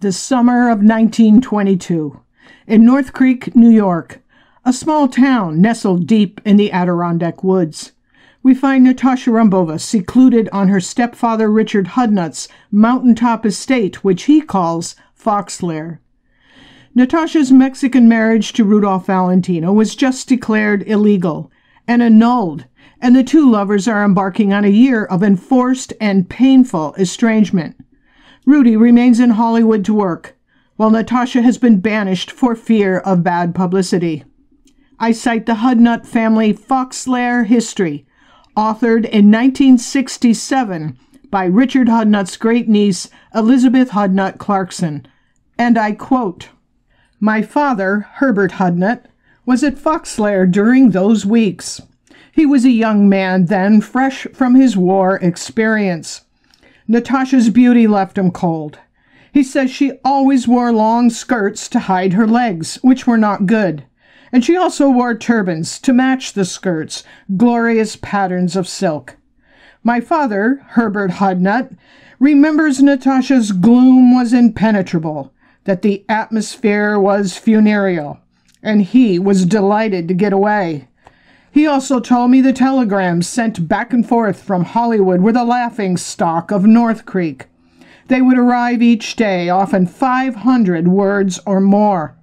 the summer of 1922, in North Creek, New York, a small town nestled deep in the Adirondack woods. We find Natasha Rumbova secluded on her stepfather Richard Hudnut's mountaintop estate, which he calls Fox Lair. Natasha's Mexican marriage to Rudolph Valentino was just declared illegal and annulled, and the two lovers are embarking on a year of enforced and painful estrangement. Rudy remains in Hollywood to work, while Natasha has been banished for fear of bad publicity. I cite the Hudnut family Fox Lair history, authored in 1967 by Richard Hudnut's great niece, Elizabeth Hudnut Clarkson, and I quote My father, Herbert Hudnut, was at Fox Lair during those weeks. He was a young man then, fresh from his war experience. Natasha's beauty left him cold. He says she always wore long skirts to hide her legs, which were not good. And she also wore turbans to match the skirts, glorious patterns of silk. My father, Herbert Hodnut, remembers Natasha's gloom was impenetrable, that the atmosphere was funereal, and he was delighted to get away. He also told me the telegrams sent back and forth from Hollywood were the laughing stock of North Creek. They would arrive each day, often 500 words or more.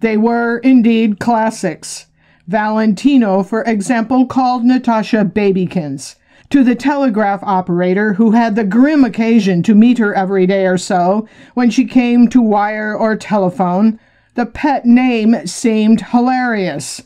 They were indeed classics. Valentino, for example, called Natasha Babykins. To the telegraph operator who had the grim occasion to meet her every day or so when she came to wire or telephone, the pet name seemed hilarious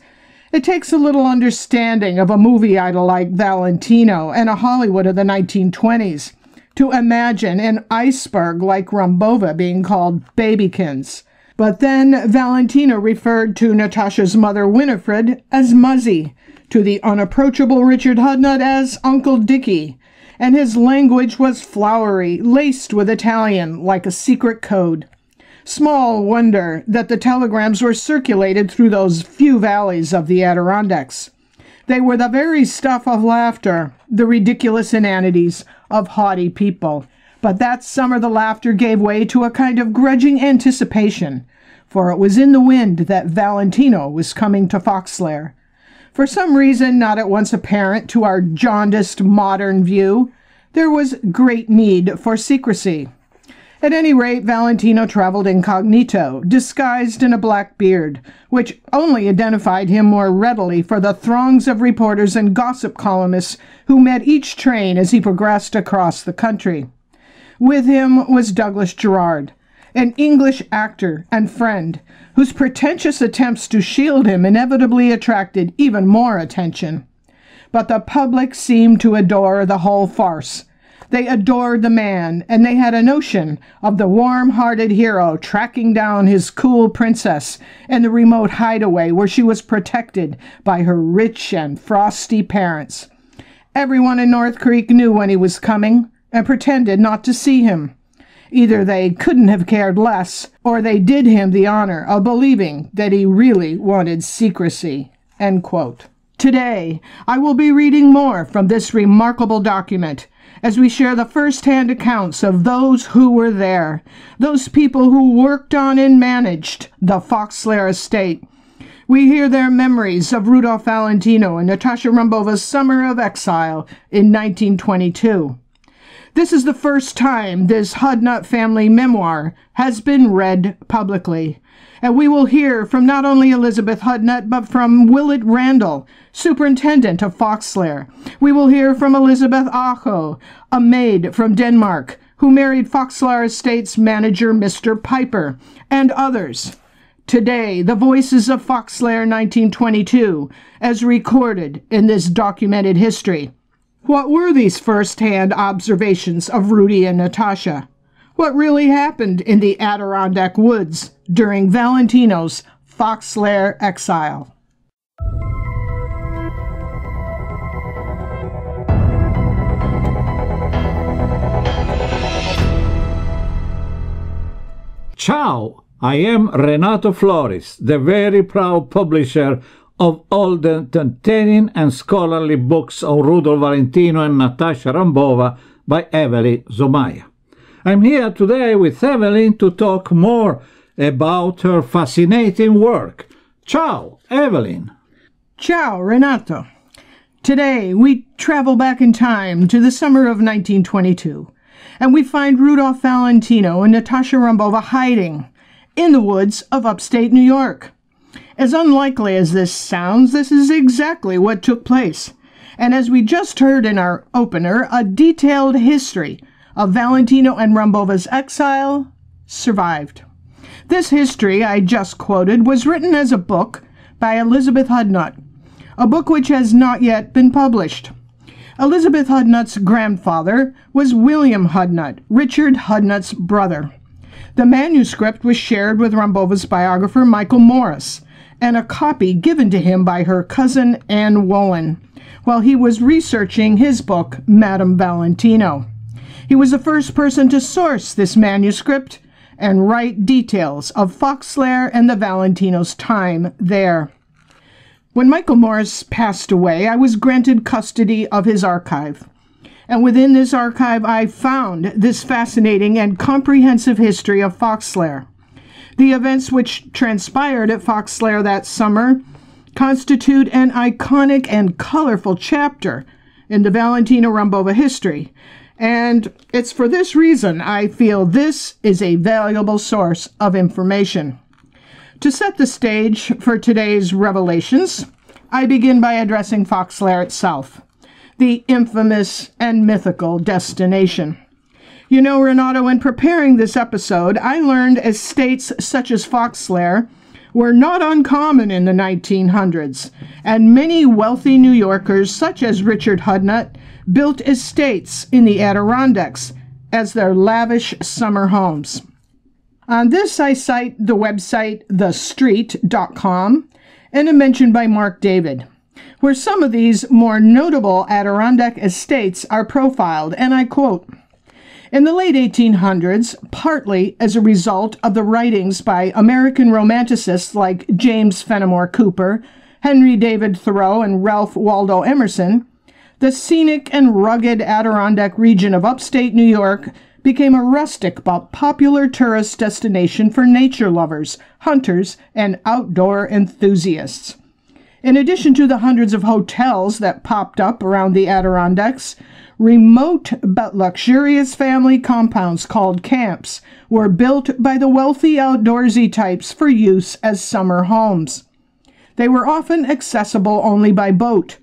it takes a little understanding of a movie idol like Valentino and a Hollywood of the 1920s to imagine an iceberg like Rumbova being called Babykins. But then Valentino referred to Natasha's mother Winifred as Muzzy, to the unapproachable Richard Hudnut as Uncle Dicky, and his language was flowery, laced with Italian, like a secret code. Small wonder that the telegrams were circulated through those few valleys of the Adirondacks. They were the very stuff of laughter, the ridiculous inanities of haughty people. But that summer the laughter gave way to a kind of grudging anticipation, for it was in the wind that Valentino was coming to Foxlair. For some reason not at once apparent to our jaundiced modern view, there was great need for secrecy. At any rate, Valentino traveled incognito, disguised in a black beard, which only identified him more readily for the throngs of reporters and gossip columnists who met each train as he progressed across the country. With him was Douglas Gerard, an English actor and friend, whose pretentious attempts to shield him inevitably attracted even more attention. But the public seemed to adore the whole farce they adored the man, and they had a notion of the warm hearted hero tracking down his cool princess in the remote hideaway where she was protected by her rich and frosty parents. Everyone in North Creek knew when he was coming and pretended not to see him. Either they couldn't have cared less, or they did him the honor of believing that he really wanted secrecy. Today, I will be reading more from this remarkable document as we share the first-hand accounts of those who were there, those people who worked on and managed the Foxlair estate. We hear their memories of Rudolph Valentino and Natasha Rumbova's summer of exile in 1922. This is the first time this Hudnut family memoir has been read publicly and we will hear from not only Elizabeth Hudnut, but from Willett Randall, superintendent of Lair. We will hear from Elizabeth Acho, a maid from Denmark, who married Foxslayer Estates manager Mr. Piper, and others. Today, the voices of Foxslayer 1922, as recorded in this documented history. What were these first-hand observations of Rudy and Natasha? what really happened in the Adirondack woods during Valentino's Fox Lair exile. Ciao! I am Renato Flores, the very proud publisher of all the entertaining and scholarly books on Rudolf Valentino and Natasha Rambova by Evely Zomaya. I'm here today with Evelyn to talk more about her fascinating work. Ciao, Evelyn. Ciao, Renato. Today, we travel back in time to the summer of 1922, and we find Rudolph Valentino and Natasha Rumbova hiding in the woods of upstate New York. As unlikely as this sounds, this is exactly what took place. And as we just heard in our opener, a detailed history of Valentino and Rumbova's exile survived. This history I just quoted was written as a book by Elizabeth Hudnut, a book which has not yet been published. Elizabeth Hudnut's grandfather was William Hudnut, Richard Hudnut's brother. The manuscript was shared with Rumbova's biographer Michael Morris, and a copy given to him by her cousin Anne Wollen while he was researching his book, Madame Valentino. He was the first person to source this manuscript and write details of Foxlair and the Valentinos' time there. When Michael Morris passed away, I was granted custody of his archive. And within this archive, I found this fascinating and comprehensive history of Foxlair. The events which transpired at Foxlair that summer constitute an iconic and colorful chapter in the Valentino Rumbova history, and it's for this reason I feel this is a valuable source of information. To set the stage for today's revelations, I begin by addressing Foxlair itself, the infamous and mythical destination. You know, Renato, in preparing this episode, I learned estates such as Foxlair were not uncommon in the 1900s, and many wealthy New Yorkers, such as Richard Hudnut built estates in the Adirondacks as their lavish summer homes. On this, I cite the website thestreet.com and a mention by Mark David, where some of these more notable Adirondack estates are profiled, and I quote, in the late 1800s, partly as a result of the writings by American romanticists like James Fenimore Cooper, Henry David Thoreau, and Ralph Waldo Emerson, the scenic and rugged Adirondack region of upstate New York became a rustic but popular tourist destination for nature lovers, hunters, and outdoor enthusiasts. In addition to the hundreds of hotels that popped up around the Adirondacks, remote but luxurious family compounds called camps were built by the wealthy outdoorsy types for use as summer homes. They were often accessible only by boat,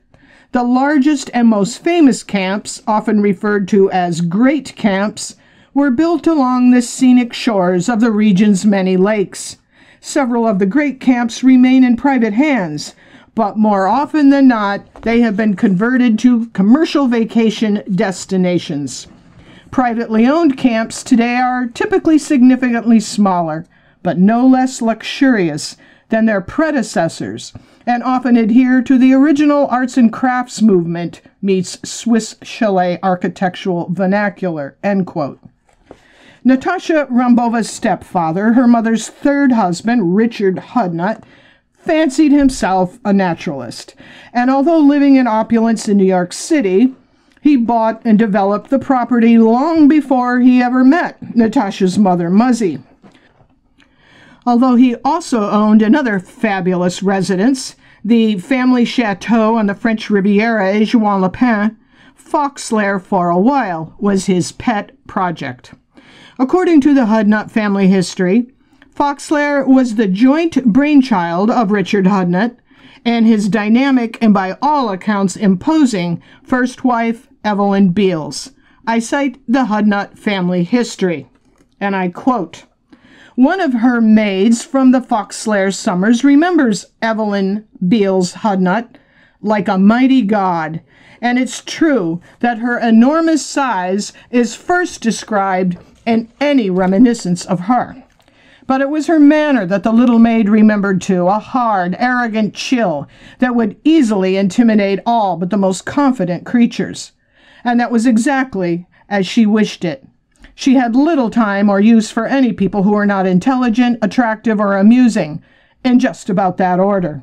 the largest and most famous camps, often referred to as Great Camps, were built along the scenic shores of the region's many lakes. Several of the Great Camps remain in private hands, but more often than not, they have been converted to commercial vacation destinations. Privately owned camps today are typically significantly smaller, but no less luxurious than their predecessors and often adhere to the original arts and crafts movement meets Swiss chalet architectural vernacular, end quote. Natasha Rambova's stepfather, her mother's third husband, Richard Hudnut, fancied himself a naturalist. And although living in opulence in New York City, he bought and developed the property long before he ever met Natasha's mother, Muzzy although he also owned another fabulous residence, the family chateau on the French Riviera at Juan Le Fox Lair for a while was his pet project. According to the Hudnut family history, Foxlair was the joint brainchild of Richard Hudnut and his dynamic and by all accounts imposing first wife Evelyn Beals. I cite the Hudnut family history, and I quote, one of her maids from the Foxslayer summers remembers Evelyn Beals Hudnut like a mighty god, and it's true that her enormous size is first described in any reminiscence of her. But it was her manner that the little maid remembered too, a hard, arrogant chill that would easily intimidate all but the most confident creatures. And that was exactly as she wished it. She had little time or use for any people who were not intelligent, attractive, or amusing, in just about that order.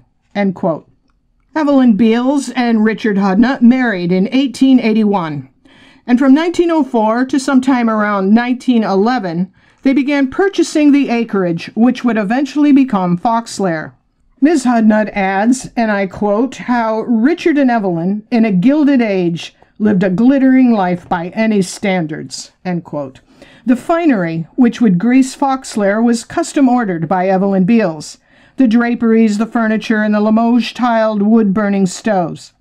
Evelyn Beals and Richard Hudnut married in 1881, and from 1904 to sometime around 1911, they began purchasing the acreage, which would eventually become Lair. Ms. Hudnut adds, and I quote, how Richard and Evelyn, in a gilded age, lived a glittering life by any standards, end quote. The finery, which would grease Foxlair, was custom ordered by Evelyn Beals. The draperies, the furniture, and the Limoges tiled wood burning stoves.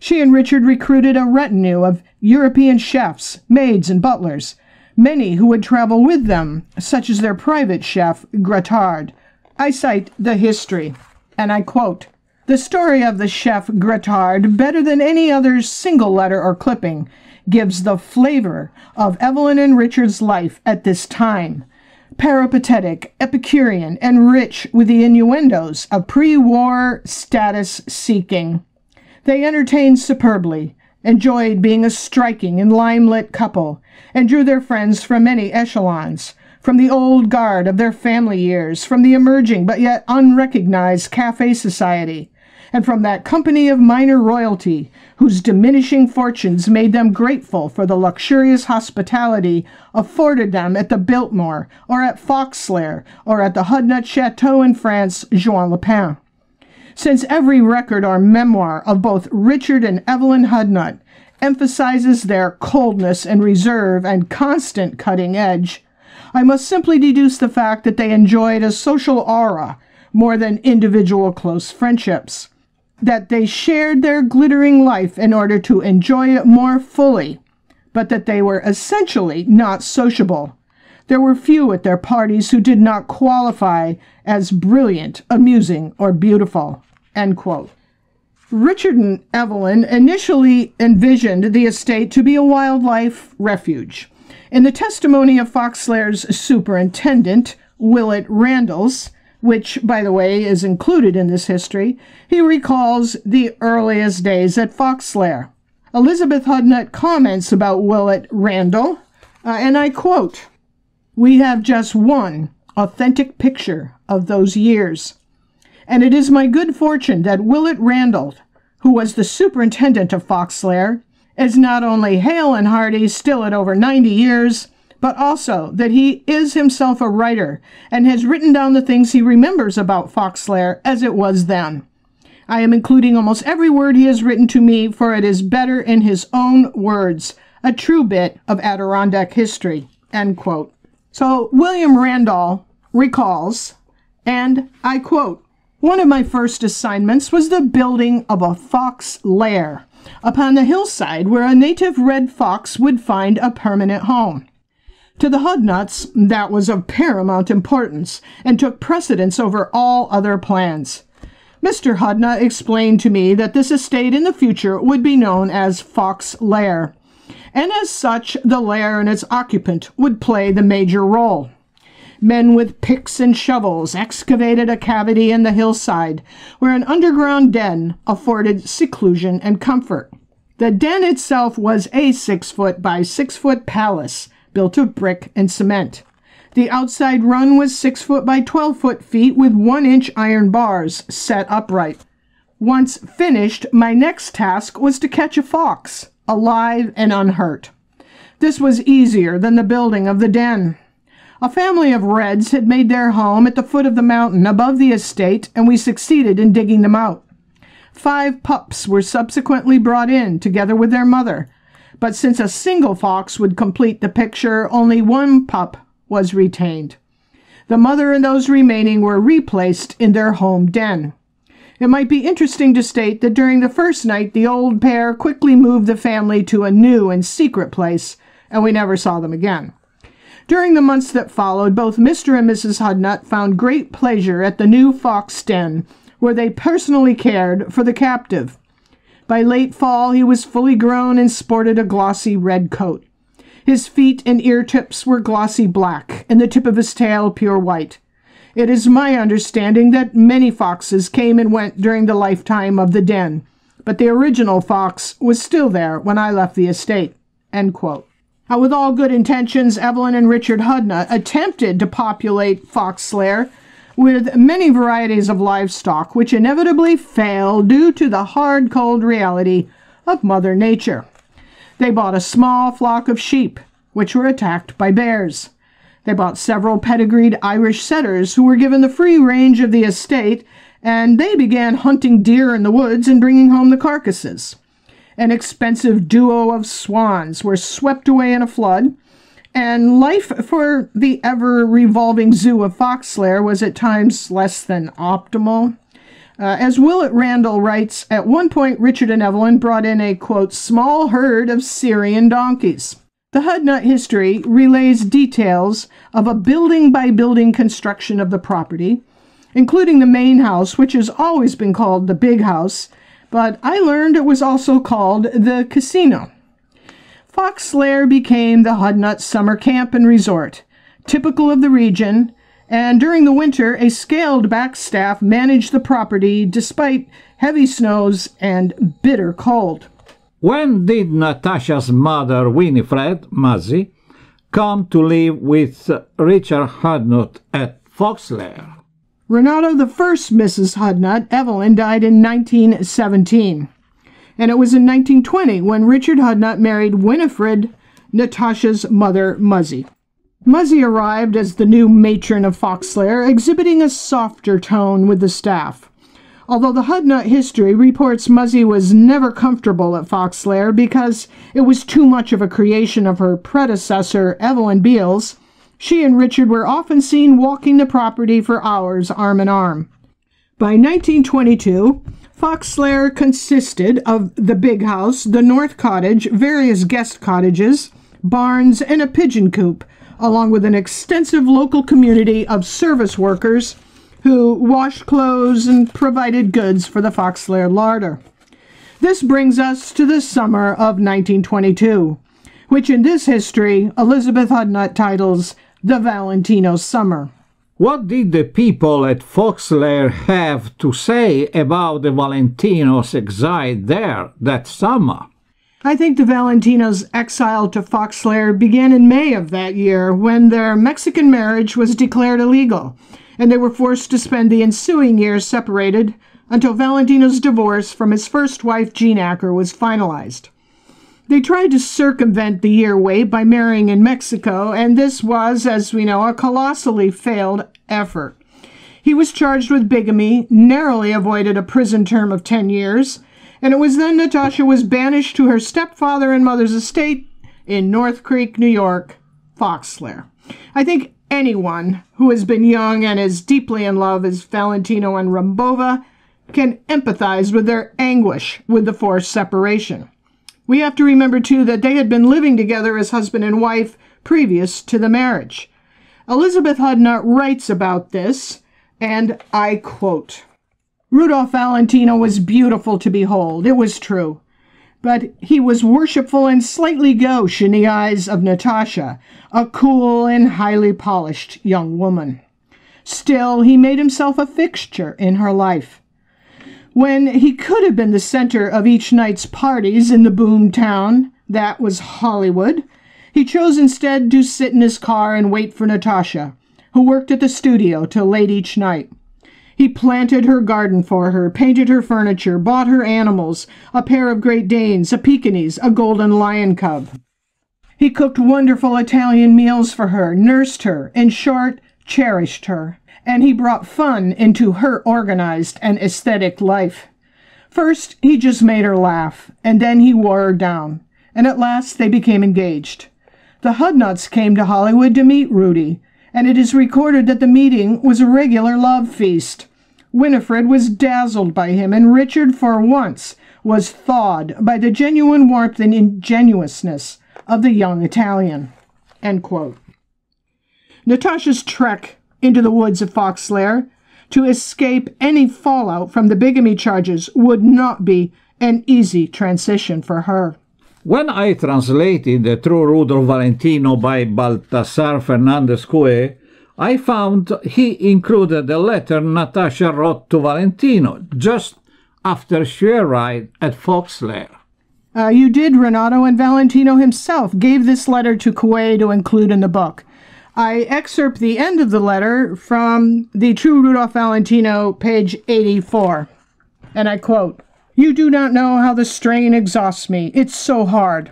She and Richard recruited a retinue of European chefs, maids, and butlers, many who would travel with them, such as their private chef, Gratard. I cite the history, and I quote The story of the chef Gratard, better than any other single letter or clipping, gives the flavor of Evelyn and Richard's life at this time. Peripatetic, Epicurean, and rich with the innuendos of pre war status seeking. They entertained superbly, enjoyed being a striking and limelight couple, and drew their friends from many echelons from the old guard of their family years, from the emerging but yet unrecognized cafe society, and from that company of minor royalty, whose diminishing fortunes made them grateful for the luxurious hospitality afforded them at the Biltmore, or at Foxlair, or at the Hudnut Chateau in France, Jean Lepin. Since every record or memoir of both Richard and Evelyn Hudnut emphasizes their coldness and reserve and constant cutting edge, I must simply deduce the fact that they enjoyed a social aura more than individual close friendships that they shared their glittering life in order to enjoy it more fully, but that they were essentially not sociable. There were few at their parties who did not qualify as brilliant, amusing, or beautiful. Richard and Evelyn initially envisioned the estate to be a wildlife refuge. In the testimony of Foxlair's superintendent, Willett Randalls, which, by the way, is included in this history, he recalls the earliest days at Foxlair. Elizabeth Hudnut comments about Willett Randall, uh, and I quote, We have just one authentic picture of those years, and it is my good fortune that Willett Randall, who was the superintendent of Foxlair, is not only hale and hearty, still at over 90 years, but also that he is himself a writer and has written down the things he remembers about fox lair as it was then. I am including almost every word he has written to me, for it is better in his own words, a true bit of Adirondack history. End quote. So William Randolph recalls, and I quote, One of my first assignments was the building of a fox lair upon the hillside where a native red fox would find a permanent home. To the Hudnuts, that was of paramount importance and took precedence over all other plans. Mr. Hudna explained to me that this estate in the future would be known as Fox Lair, and as such, the lair and its occupant would play the major role. Men with picks and shovels excavated a cavity in the hillside where an underground den afforded seclusion and comfort. The den itself was a six foot by six foot palace built of brick and cement. The outside run was 6 foot by 12 foot feet with 1 inch iron bars set upright. Once finished, my next task was to catch a fox, alive and unhurt. This was easier than the building of the den. A family of Reds had made their home at the foot of the mountain above the estate, and we succeeded in digging them out. Five pups were subsequently brought in, together with their mother, but since a single fox would complete the picture, only one pup was retained. The mother and those remaining were replaced in their home den. It might be interesting to state that during the first night, the old pair quickly moved the family to a new and secret place, and we never saw them again. During the months that followed, both Mr. and Mrs. Hudnut found great pleasure at the new fox den, where they personally cared for the captive. By late fall, he was fully grown and sported a glossy red coat. His feet and ear tips were glossy black, and the tip of his tail pure white. It is my understanding that many foxes came and went during the lifetime of the den, but the original fox was still there when I left the estate. Now, with all good intentions, Evelyn and Richard Hudna attempted to populate Fox Slayer with many varieties of livestock, which inevitably fail due to the hard, cold reality of Mother Nature. They bought a small flock of sheep, which were attacked by bears. They bought several pedigreed Irish setters who were given the free range of the estate, and they began hunting deer in the woods and bringing home the carcasses. An expensive duo of swans were swept away in a flood, and life for the ever revolving zoo of Fox Lair was at times less than optimal. Uh, as Willett Randall writes, at one point Richard and Evelyn brought in a, quote, small herd of Syrian donkeys. The Hudnut history relays details of a building by building construction of the property, including the main house, which has always been called the Big House, but I learned it was also called the Casino. Fox Lair became the Hudnut summer camp and resort, typical of the region, and during the winter, a scaled back staff managed the property despite heavy snows and bitter cold. When did Natasha's mother, Winifred Mazzy, come to live with Richard Hudnut at Fox Lair? Renato the first Mrs. Hudnut, Evelyn, died in 1917 and it was in 1920 when Richard Hudnut married Winifred, Natasha's mother, Muzzy. Muzzy arrived as the new matron of Foxlair, exhibiting a softer tone with the staff. Although the Hudnut history reports Muzzy was never comfortable at Foxlair because it was too much of a creation of her predecessor, Evelyn Beals, she and Richard were often seen walking the property for hours arm in arm. By 1922, Fox Lair consisted of the big house, the north cottage, various guest cottages, barns, and a pigeon coop, along with an extensive local community of service workers who washed clothes and provided goods for the Fox Lair larder. This brings us to the summer of 1922, which in this history Elizabeth Hudnut titles the Valentino Summer. What did the people at Foxlair have to say about the Valentinos' exile there that summer? I think the Valentinos' exile to Foxlair began in May of that year when their Mexican marriage was declared illegal, and they were forced to spend the ensuing years separated until Valentino's divorce from his first wife, Jean Acker, was finalized. They tried to circumvent the Airway by marrying in Mexico, and this was, as we know, a colossally failed effort. He was charged with bigamy, narrowly avoided a prison term of 10 years, and it was then Natasha was banished to her stepfather and mother's estate in North Creek, New York, Foxler. I think anyone who has been young and as deeply in love as Valentino and Rambova can empathize with their anguish with the forced separation. We have to remember, too, that they had been living together as husband and wife previous to the marriage. Elizabeth Hudnut writes about this, and I quote Rudolph Valentino was beautiful to behold, it was true. But he was worshipful and slightly gauche in the eyes of Natasha, a cool and highly polished young woman. Still, he made himself a fixture in her life when he could have been the center of each night's parties in the boom town that was Hollywood, he chose instead to sit in his car and wait for Natasha, who worked at the studio till late each night. He planted her garden for her, painted her furniture, bought her animals a pair of Great Danes, a Pekingese, a golden lion cub. He cooked wonderful Italian meals for her, nursed her, in short, cherished her and he brought fun into her organized and aesthetic life. First, he just made her laugh, and then he wore her down, and at last they became engaged. The Hudnuts came to Hollywood to meet Rudy, and it is recorded that the meeting was a regular love feast. Winifred was dazzled by him, and Richard, for once, was thawed by the genuine warmth and ingenuousness of the young Italian. Natasha's trek into the woods of Fox Lair, to escape any fallout from the bigamy charges would not be an easy transition for her. When I translated The True Rudolph Valentino by Baltasar Fernandez Cue, I found he included a letter Natasha wrote to Valentino just after she arrived at Fox Uh, you did, Renato, and Valentino himself gave this letter to Cue to include in the book. I excerpt the end of the letter from the True Rudolph Valentino, page 84. And I quote You do not know how the strain exhausts me. It's so hard.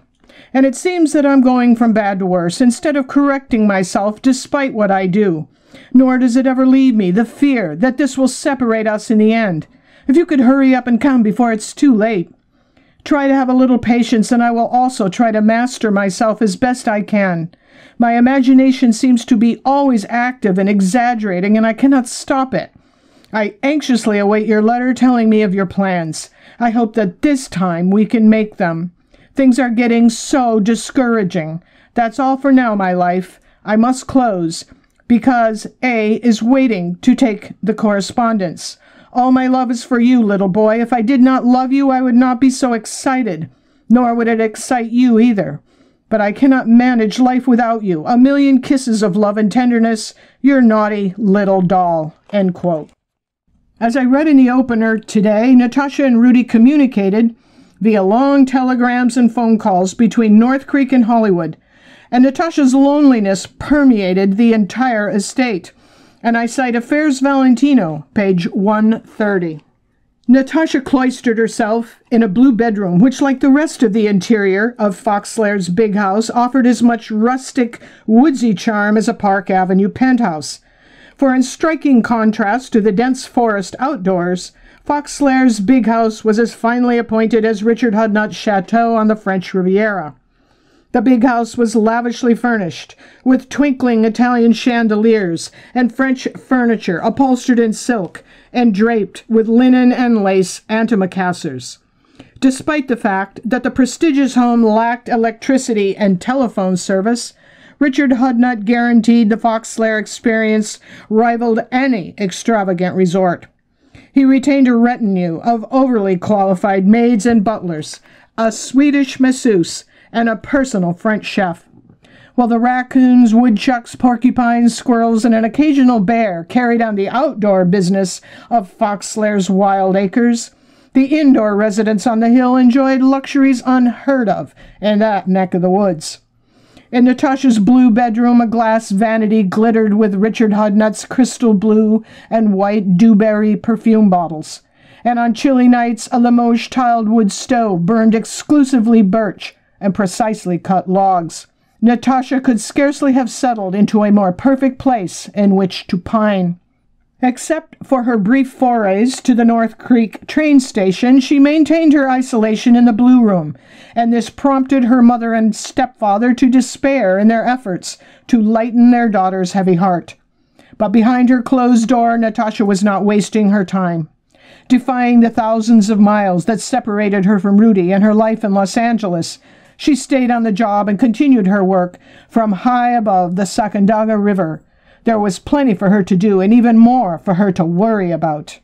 And it seems that I'm going from bad to worse instead of correcting myself despite what I do. Nor does it ever leave me the fear that this will separate us in the end. If you could hurry up and come before it's too late. Try to have a little patience, and I will also try to master myself as best I can. My imagination seems to be always active and exaggerating, and I cannot stop it. I anxiously await your letter telling me of your plans. I hope that this time we can make them. Things are getting so discouraging. That's all for now, my life. I must close because A is waiting to take the correspondence. All my love is for you, little boy. If I did not love you, I would not be so excited, nor would it excite you either. But I cannot manage life without you. A million kisses of love and tenderness, your naughty little doll. End quote. As I read in the opener today, Natasha and Rudy communicated via long telegrams and phone calls between North Creek and Hollywood, and Natasha's loneliness permeated the entire estate and I cite Affairs Valentino, page 130. Natasha cloistered herself in a blue bedroom, which, like the rest of the interior of Lair's big house, offered as much rustic, woodsy charm as a Park Avenue penthouse. For in striking contrast to the dense forest outdoors, Lair's big house was as finely appointed as Richard Hudnut's chateau on the French Riviera. The big house was lavishly furnished, with twinkling Italian chandeliers and French furniture upholstered in silk and draped with linen and lace antimacassars. Despite the fact that the prestigious home lacked electricity and telephone service, Richard Hudnut guaranteed the Lair experience rivaled any extravagant resort. He retained a retinue of overly qualified maids and butlers, a Swedish masseuse, and a personal French chef. While the raccoons, woodchucks, porcupines, squirrels, and an occasional bear carried on the outdoor business of Fox Lair's wild acres, the indoor residents on the hill enjoyed luxuries unheard of in that neck of the woods. In Natasha's blue bedroom, a glass vanity glittered with Richard Hudnut's crystal blue and white dewberry perfume bottles. And on chilly nights, a Limoges tiled wood stove burned exclusively birch and precisely cut logs. Natasha could scarcely have settled into a more perfect place in which to pine. Except for her brief forays to the North Creek train station, she maintained her isolation in the Blue Room, and this prompted her mother and stepfather to despair in their efforts to lighten their daughter's heavy heart. But behind her closed door, Natasha was not wasting her time. Defying the thousands of miles that separated her from Rudy and her life in Los Angeles, she stayed on the job and continued her work from high above the Sacandaga River. There was plenty for her to do and even more for her to worry about.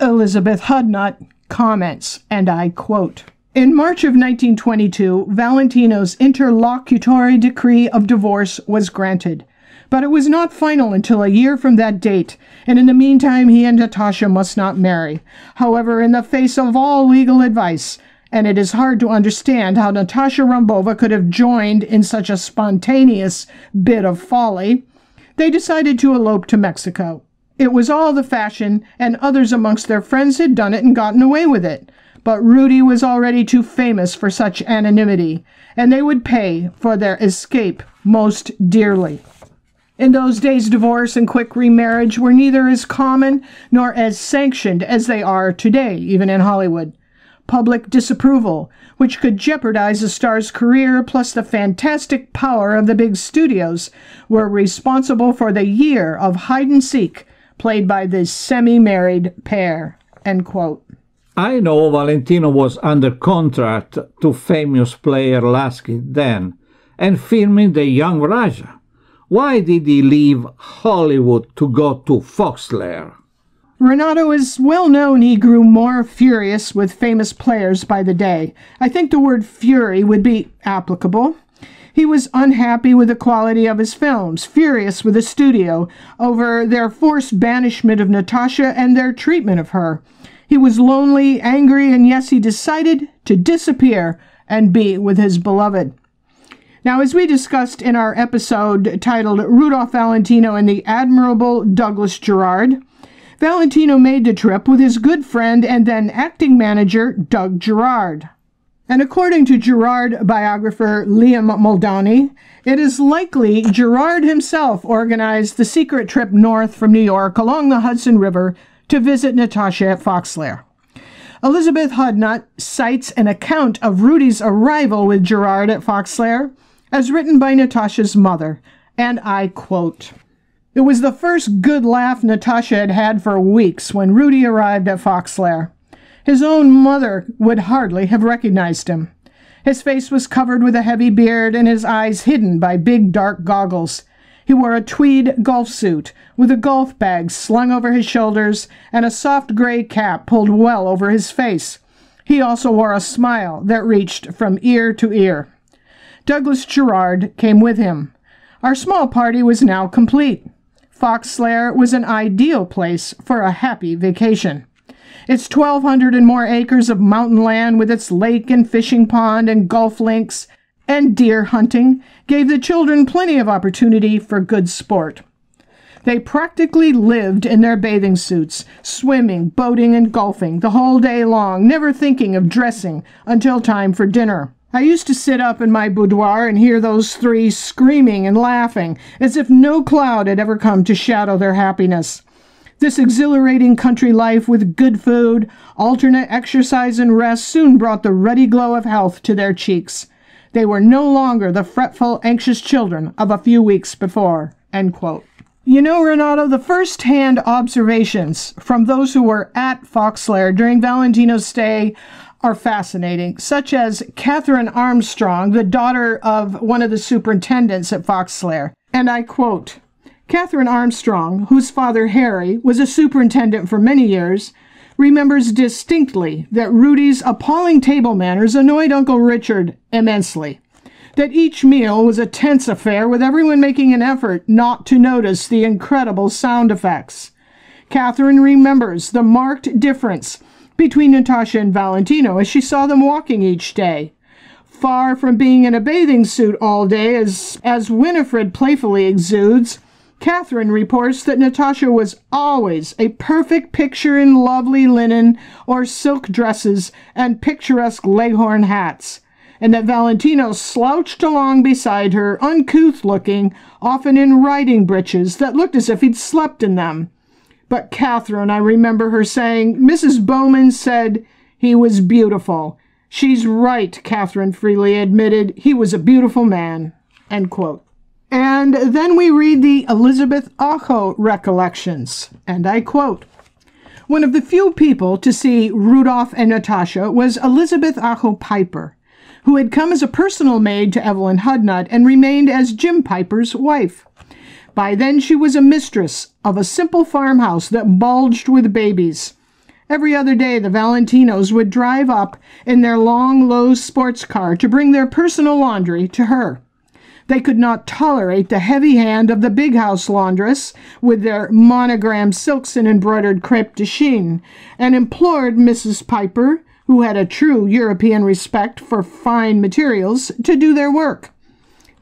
Elizabeth Hudnut comments, and I quote, in March of 1922, Valentino's interlocutory decree of divorce was granted, but it was not final until a year from that date, and in the meantime, he and Natasha must not marry. However, in the face of all legal advice, and it is hard to understand how Natasha Rumbova could have joined in such a spontaneous bit of folly, they decided to elope to Mexico. It was all the fashion, and others amongst their friends had done it and gotten away with it. But Rudy was already too famous for such anonymity, and they would pay for their escape most dearly. In those days, divorce and quick remarriage were neither as common nor as sanctioned as they are today, even in Hollywood public disapproval, which could jeopardize the star's career, plus the fantastic power of the big studios were responsible for the year of hide and seek played by this semi-married pair. End quote. I know Valentino was under contract to famous player Lasky then and filming The Young Raja. Why did he leave Hollywood to go to Foxlair? Renato is well known he grew more furious with famous players by the day. I think the word fury would be applicable. He was unhappy with the quality of his films, furious with the studio over their forced banishment of Natasha and their treatment of her. He was lonely, angry, and yes, he decided to disappear and be with his beloved. Now, as we discussed in our episode titled Rudolph Valentino and the Admirable Douglas Gerard, Valentino made the trip with his good friend and then acting manager, Doug Gerard. And according to Gerard biographer Liam Muldowney, it is likely Gerard himself organized the secret trip north from New York along the Hudson River to visit Natasha at Foxlair. Elizabeth Hudnut cites an account of Rudy's arrival with Gerard at Foxlair as written by Natasha's mother, and I quote, it was the first good laugh Natasha had had for weeks when Rudy arrived at Fox Lair, His own mother would hardly have recognized him. His face was covered with a heavy beard and his eyes hidden by big dark goggles. He wore a tweed golf suit with a golf bag slung over his shoulders and a soft gray cap pulled well over his face. He also wore a smile that reached from ear to ear. Douglas Gerard came with him. Our small party was now complete. Fox Lair was an ideal place for a happy vacation. Its 1,200 and more acres of mountain land with its lake and fishing pond and golf links and deer hunting gave the children plenty of opportunity for good sport. They practically lived in their bathing suits, swimming, boating, and golfing the whole day long, never thinking of dressing until time for dinner. I used to sit up in my boudoir and hear those three screaming and laughing, as if no cloud had ever come to shadow their happiness. This exhilarating country life with good food, alternate exercise, and rest soon brought the ruddy glow of health to their cheeks. They were no longer the fretful, anxious children of a few weeks before. You know, Renato, the first hand observations from those who were at Fox Lair during Valentino's stay are fascinating, such as Catherine Armstrong, the daughter of one of the superintendents at Fox Lair. And I quote Catherine Armstrong, whose father Harry was a superintendent for many years, remembers distinctly that Rudy's appalling table manners annoyed Uncle Richard immensely. That each meal was a tense affair with everyone making an effort not to notice the incredible sound effects. Catherine remembers the marked difference between Natasha and Valentino as she saw them walking each day. Far from being in a bathing suit all day, as, as Winifred playfully exudes, Catherine reports that Natasha was always a perfect picture in lovely linen or silk dresses and picturesque leghorn hats, and that Valentino slouched along beside her, uncouth looking, often in riding breeches that looked as if he'd slept in them but Catherine, I remember her saying, Mrs. Bowman said he was beautiful. She's right, Catherine freely admitted. He was a beautiful man. End quote. And then we read the Elizabeth Aho recollections, and I quote One of the few people to see Rudolph and Natasha was Elizabeth Aho Piper, who had come as a personal maid to Evelyn Hudnut and remained as Jim Piper's wife. By then she was a mistress of a simple farmhouse that bulged with babies. Every other day the Valentinos would drive up in their long, low sports car to bring their personal laundry to her. They could not tolerate the heavy hand of the big house laundress with their monogrammed silks and embroidered crepe de chine, and implored Mrs. Piper, who had a true European respect for fine materials, to do their work.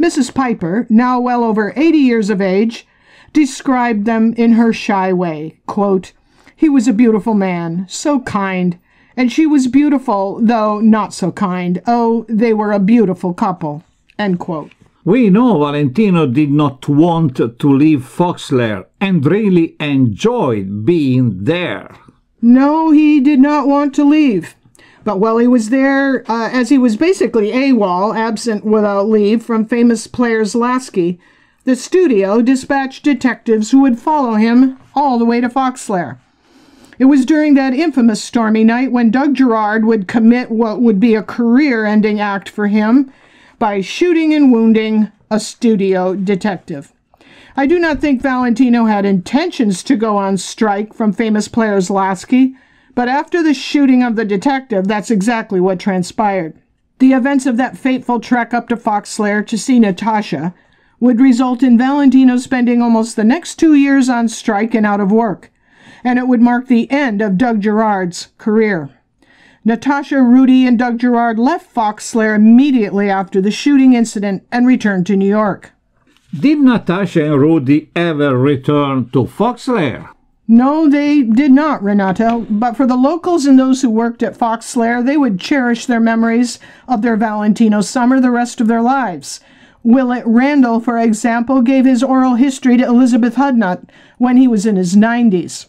Mrs. Piper, now well over 80 years of age, described them in her shy way. Quote, he was a beautiful man, so kind, and she was beautiful, though not so kind. Oh, they were a beautiful couple. End quote. We know Valentino did not want to leave Foxlair and really enjoyed being there. No, he did not want to leave. But while he was there, uh, as he was basically AWOL, absent without leave from famous players Lasky, the studio dispatched detectives who would follow him all the way to Foxlair. It was during that infamous stormy night when Doug Gerard would commit what would be a career ending act for him by shooting and wounding a studio detective. I do not think Valentino had intentions to go on strike from famous players Lasky, but after the shooting of the detective, that's exactly what transpired. The events of that fateful trek up to Lair to see Natasha would result in Valentino spending almost the next two years on strike and out of work, and it would mark the end of Doug Gerard's career. Natasha, Rudy, and Doug Gerard left Lair immediately after the shooting incident and returned to New York. Did Natasha and Rudy ever return to Lair? No, they did not, Renato. But for the locals and those who worked at Lair, they would cherish their memories of their Valentino summer the rest of their lives. Willett Randall, for example, gave his oral history to Elizabeth Hudnut when he was in his 90s.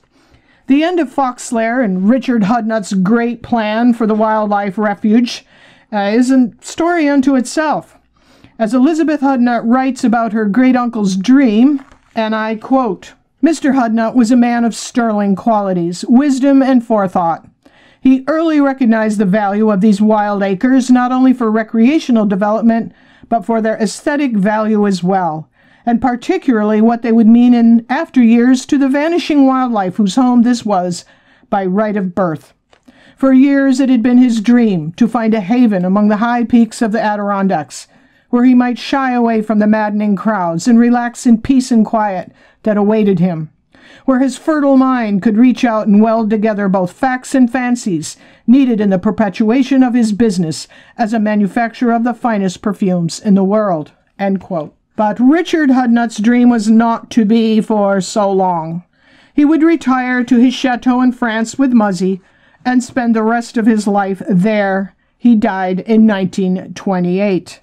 The end of Lair and Richard Hudnut's great plan for the wildlife refuge uh, is a story unto itself. As Elizabeth Hudnut writes about her great uncle's dream, and I quote, Mr. Hudnut was a man of sterling qualities, wisdom, and forethought. He early recognized the value of these wild acres not only for recreational development, but for their aesthetic value as well, and particularly what they would mean in after years to the vanishing wildlife whose home this was by right of birth. For years it had been his dream to find a haven among the high peaks of the Adirondacks, where he might shy away from the maddening crowds and relax in peace and quiet that awaited him, where his fertile mind could reach out and weld together both facts and fancies needed in the perpetuation of his business as a manufacturer of the finest perfumes in the world. But Richard Hudnut's dream was not to be for so long. He would retire to his chateau in France with Muzzy and spend the rest of his life there. He died in 1928.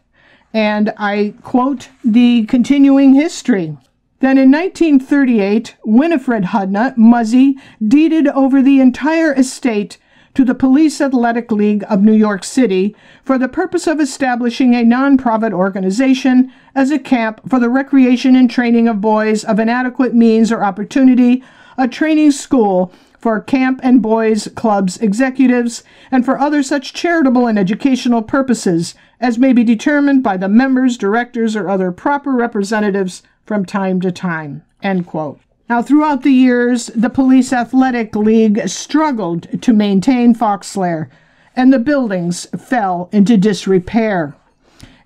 And I quote the continuing history. Then in 1938, Winifred Hudnut, Muzzy, deeded over the entire estate to the Police Athletic League of New York City for the purpose of establishing a nonprofit organization as a camp for the recreation and training of boys of inadequate means or opportunity, a training school for camp and boys clubs executives, and for other such charitable and educational purposes as may be determined by the members, directors, or other proper representatives from time to time, end quote. Now, throughout the years, the Police Athletic League struggled to maintain Foxlair, and the buildings fell into disrepair.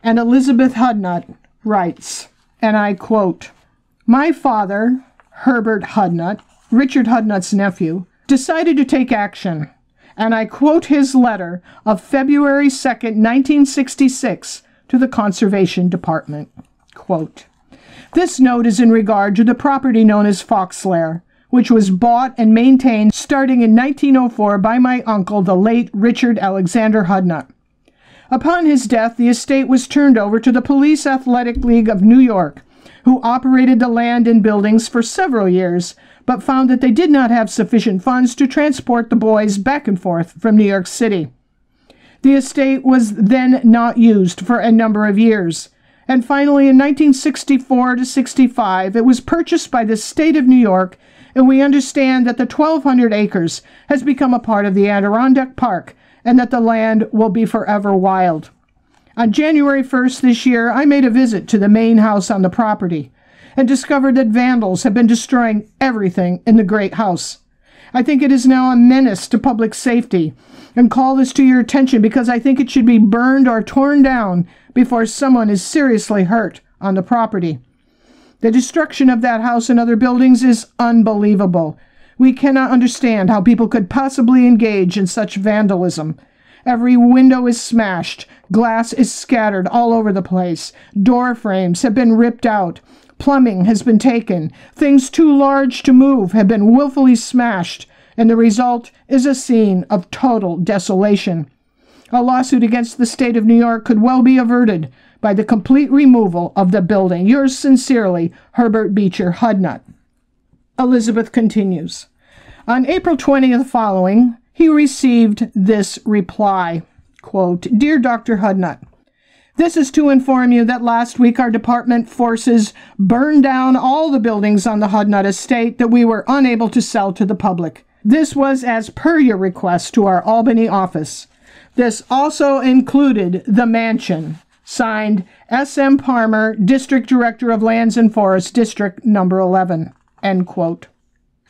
And Elizabeth Hudnut writes, and I quote, My father, Herbert Hudnut, Richard Hudnut's nephew, decided to take action. And I quote his letter of February 2nd, 1966, to the Conservation Department. Quote, this note is in regard to the property known as Fox Lair, which was bought and maintained starting in 1904 by my uncle, the late Richard Alexander Hudnut. Upon his death, the estate was turned over to the Police Athletic League of New York, who operated the land and buildings for several years, but found that they did not have sufficient funds to transport the boys back and forth from New York City. The estate was then not used for a number of years, and finally, in 1964 to 65, it was purchased by the state of New York, and we understand that the 1,200 acres has become a part of the Adirondack Park and that the land will be forever wild. On January 1st this year, I made a visit to the main house on the property and discovered that vandals have been destroying everything in the great house. I think it is now a menace to public safety and call this to your attention because I think it should be burned or torn down before someone is seriously hurt on the property. The destruction of that house and other buildings is unbelievable. We cannot understand how people could possibly engage in such vandalism. Every window is smashed, glass is scattered all over the place, door frames have been ripped out, Plumbing has been taken. Things too large to move have been willfully smashed, and the result is a scene of total desolation. A lawsuit against the state of New York could well be averted by the complete removal of the building. Yours sincerely, Herbert Beecher Hudnut. Elizabeth continues. On April 20th following, he received this reply quote, Dear Dr. Hudnut, this is to inform you that last week our department forces burned down all the buildings on the Hudnut estate that we were unable to sell to the public. This was as per your request to our Albany office. This also included the mansion, signed S.M. Parmer, District Director of Lands and Forests, District Number 11. End quote.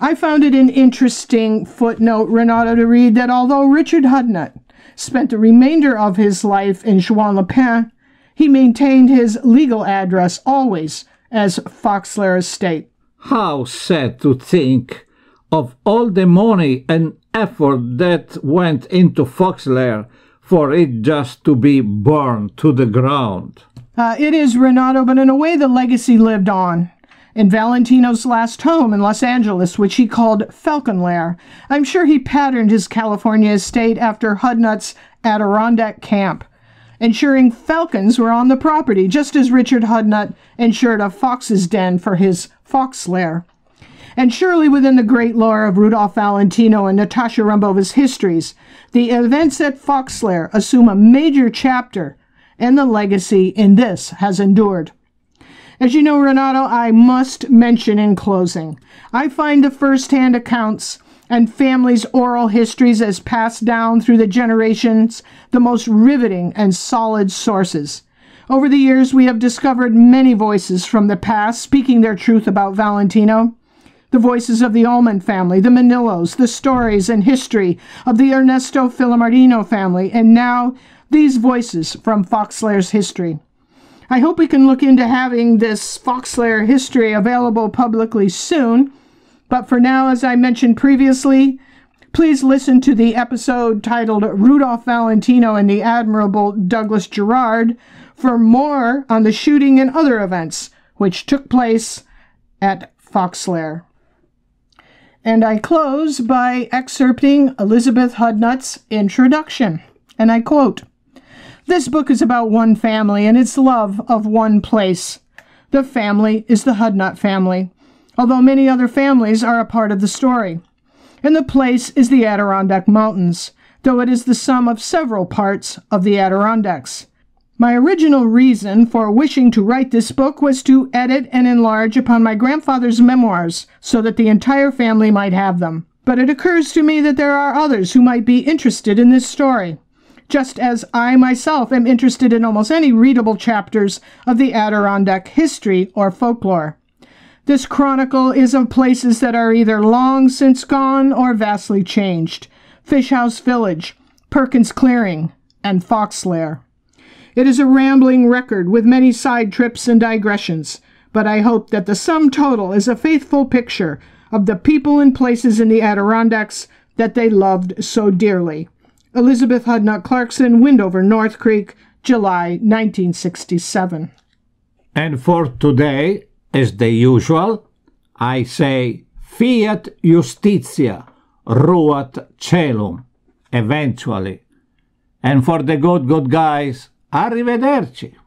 I found it an interesting footnote, Renato, to read that although Richard Hudnut spent the remainder of his life in Juan Le Pin. He maintained his legal address always as Foxler Estate. How sad to think of all the money and effort that went into Foxler for it just to be burned to the ground. Uh, it is, Renato, but in a way the legacy lived on. In Valentino's last home in Los Angeles, which he called Falcon Lair, I'm sure he patterned his California estate after Hudnut's Adirondack camp ensuring falcons were on the property, just as Richard Hudnut ensured a fox's den for his fox lair. And surely within the great lore of Rudolph Valentino and Natasha Rumbova's histories, the events at Fox Lair assume a major chapter and the legacy in this has endured. As you know, Renato, I must mention in closing, I find the first-hand accounts and families' oral histories as passed down through the generations, the most riveting and solid sources. Over the years, we have discovered many voices from the past speaking their truth about Valentino. The voices of the Ullman family, the Manillos, the stories and history of the Ernesto Filomarino family, and now these voices from Foxlair's history. I hope we can look into having this Foxlair history available publicly soon but for now, as I mentioned previously, please listen to the episode titled Rudolph Valentino and the Admirable Douglas Gerard for more on the shooting and other events which took place at Foxlair. And I close by excerpting Elizabeth Hudnut's introduction. And I quote This book is about one family and its love of one place. The family is the Hudnut family although many other families are a part of the story. And the place is the Adirondack Mountains, though it is the sum of several parts of the Adirondacks. My original reason for wishing to write this book was to edit and enlarge upon my grandfather's memoirs so that the entire family might have them. But it occurs to me that there are others who might be interested in this story, just as I myself am interested in almost any readable chapters of the Adirondack history or folklore. This chronicle is of places that are either long since gone or vastly changed Fishhouse Village, Perkins Clearing, and Fox Lair. It is a rambling record with many side trips and digressions, but I hope that the sum total is a faithful picture of the people and places in the Adirondacks that they loved so dearly. Elizabeth Hudnut Clarkson, Windover, North Creek, July 1967. And for today, as the usual, I say fiat justitia, ruat celum, eventually. And for the good, good guys, arrivederci.